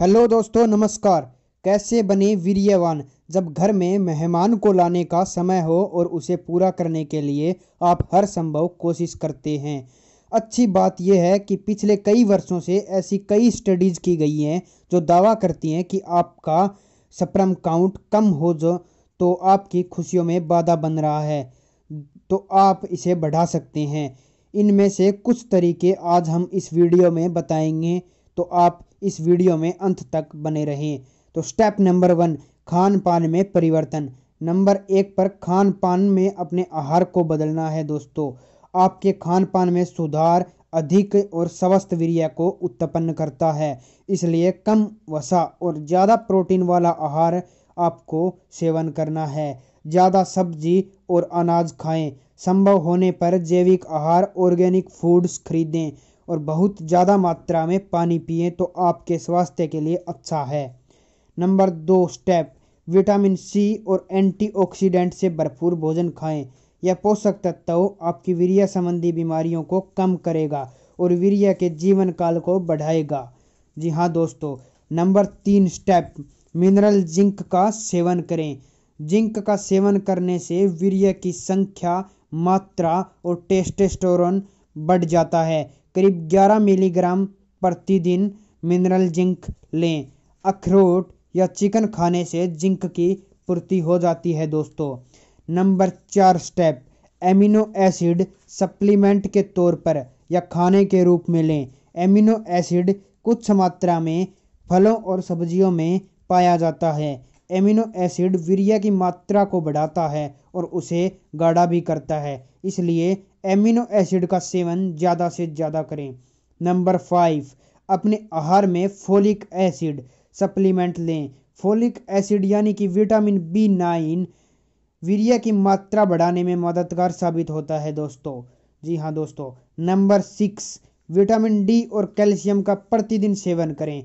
hello दोस्तों नमस्कार कैसे बने वीरवान जब घर में मेहमान को लाने का समय हो और उसे पूरा करने के लिए आप हर संभव कोशिश करते हैं अच्छी बात यह है कि पिछले कई वर्षों से ऐसी कई स्टडीज़ की गई हैं जो दावा करती हैं कि आपका सप्रम काउंट कम हो जो तो आपकी खुशियों में बाधा बन रहा है तो आप इसे बढ़ा सकते हैं इनमें से कुछ तरीके आज हम इस वीडियो में बताएंगे तो आप इस वीडियो में अंत तक बने रहें तो स्टेप नंबर वन खान पान में परिवर्तन नंबर एक पर खान पान में अपने आहार को बदलना है दोस्तों आपके खान पान में सुधार अधिक और स्वस्थ वीर्य को उत्पन्न करता है इसलिए कम वसा और ज़्यादा प्रोटीन वाला आहार आपको सेवन करना है ज़्यादा सब्जी और अनाज खाएं संभव होने पर जैविक आहार ऑर्गेनिक फूड्स खरीदें और बहुत ज़्यादा मात्रा में पानी पिए तो आपके स्वास्थ्य के लिए अच्छा है नंबर दो स्टेप विटामिन सी और एंटीऑक्सीडेंट से भरपूर भोजन खाएं यह पोषक तत्व आपकी वीर्य संबंधी बीमारियों को कम करेगा और वीर्य के जीवन काल को बढ़ाएगा जी हाँ दोस्तों नंबर तीन स्टेप मिनरल जिंक का सेवन करें जिंक का सेवन करने से वीर्य की संख्या मात्रा और टेस्टेस्टोरन बढ़ जाता है करीब 11 मिलीग्राम प्रतिदिन मिनरल जिंक लें अखरोट या चिकन खाने से जिंक की पूर्ति हो जाती है दोस्तों नंबर चार स्टेप एमिनो एसिड सप्लीमेंट के तौर पर या खाने के रूप में लें एमिनो एसिड कुछ मात्रा में फलों और सब्जियों में पाया जाता है एमिनो एसिड वीरिया की मात्रा को बढ़ाता है और उसे गाढ़ा भी करता है इसलिए एमिनो एसिड का सेवन ज़्यादा से ज़्यादा करें नंबर फाइव अपने आहार में फोलिक एसिड सप्लीमेंट लें फोलिक एसिड यानी कि विटामिन बी नाइन वीरिया की मात्रा बढ़ाने में मददगार साबित होता है दोस्तों जी हाँ दोस्तों नंबर सिक्स विटामिन डी और कैल्शियम का प्रतिदिन सेवन करें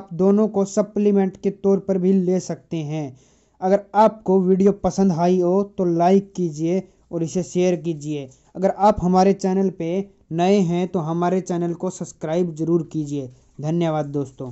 आप दोनों को सप्लीमेंट के तौर पर भी ले सकते हैं अगर आपको वीडियो पसंद आई हो तो लाइक कीजिए और इसे शेयर कीजिए अगर आप हमारे चैनल पे नए हैं तो हमारे चैनल को सब्सक्राइब जरूर कीजिए धन्यवाद दोस्तों